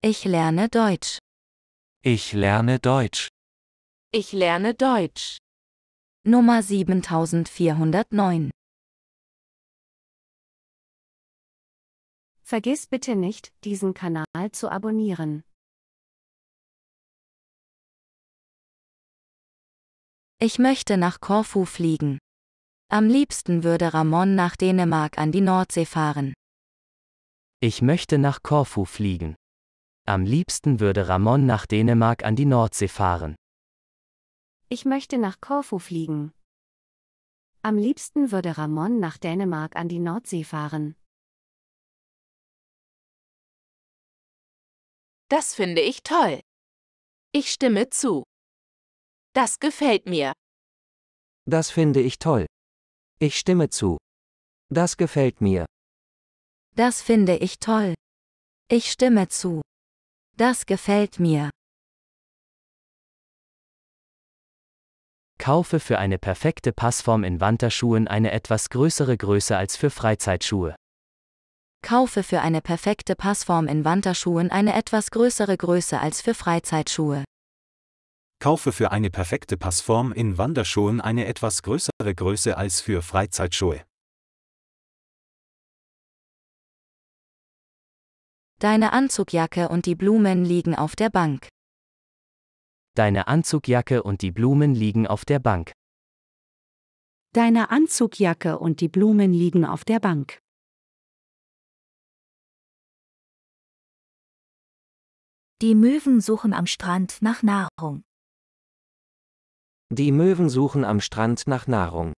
Ich lerne Deutsch. Ich lerne Deutsch. Ich lerne Deutsch. Nummer 7409. Vergiss bitte nicht, diesen Kanal zu abonnieren. Ich möchte nach Korfu fliegen. Am liebsten würde Ramon nach Dänemark an die Nordsee fahren. Ich möchte nach Korfu fliegen. Am liebsten würde Ramon nach Dänemark an die Nordsee fahren. Ich möchte nach Korfu fliegen. Am liebsten würde Ramon nach Dänemark an die Nordsee fahren. Das finde ich toll. Ich stimme zu. Das gefällt mir. Das finde ich toll. Ich stimme zu. Das gefällt mir. Das finde ich toll. Ich stimme zu. Das gefällt mir. Kaufe für eine perfekte Passform in Wanderschuhen eine etwas größere Größe als für Freizeitschuhe. Kaufe für eine perfekte Passform in Wanderschuhen eine etwas größere Größe als für Freizeitschuhe. Kaufe für eine perfekte Passform in Wanderschuhen eine etwas größere Größe als für Freizeitschuhe. Deine Anzugjacke und die Blumen liegen auf der Bank. Deine Anzugjacke und die Blumen liegen auf der Bank. Deine Anzugjacke und die Blumen liegen auf der Bank. Die Möwen suchen am Strand nach Nahrung. Die Möwen suchen am Strand nach Nahrung.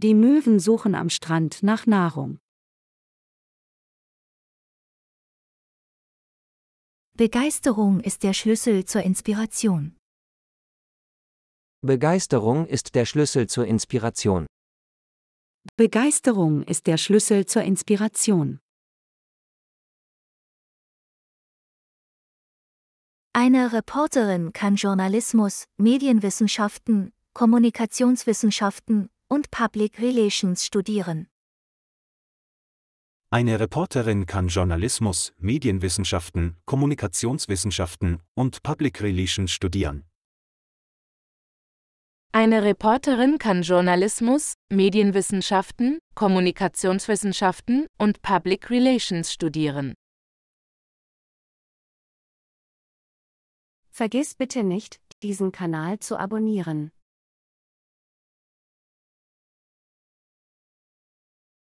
Die Möwen suchen am Strand nach Nahrung. Begeisterung ist der Schlüssel zur Inspiration. Begeisterung ist der Schlüssel zur Inspiration. Begeisterung ist der Schlüssel zur Inspiration. Eine Reporterin kann Journalismus, Medienwissenschaften, Kommunikationswissenschaften und Public Relations studieren. Eine Reporterin kann Journalismus, Medienwissenschaften, Kommunikationswissenschaften und Public Relations studieren. Eine Reporterin kann Journalismus, Medienwissenschaften, Kommunikationswissenschaften und Public Relations studieren. Vergiss bitte nicht, diesen Kanal zu abonnieren.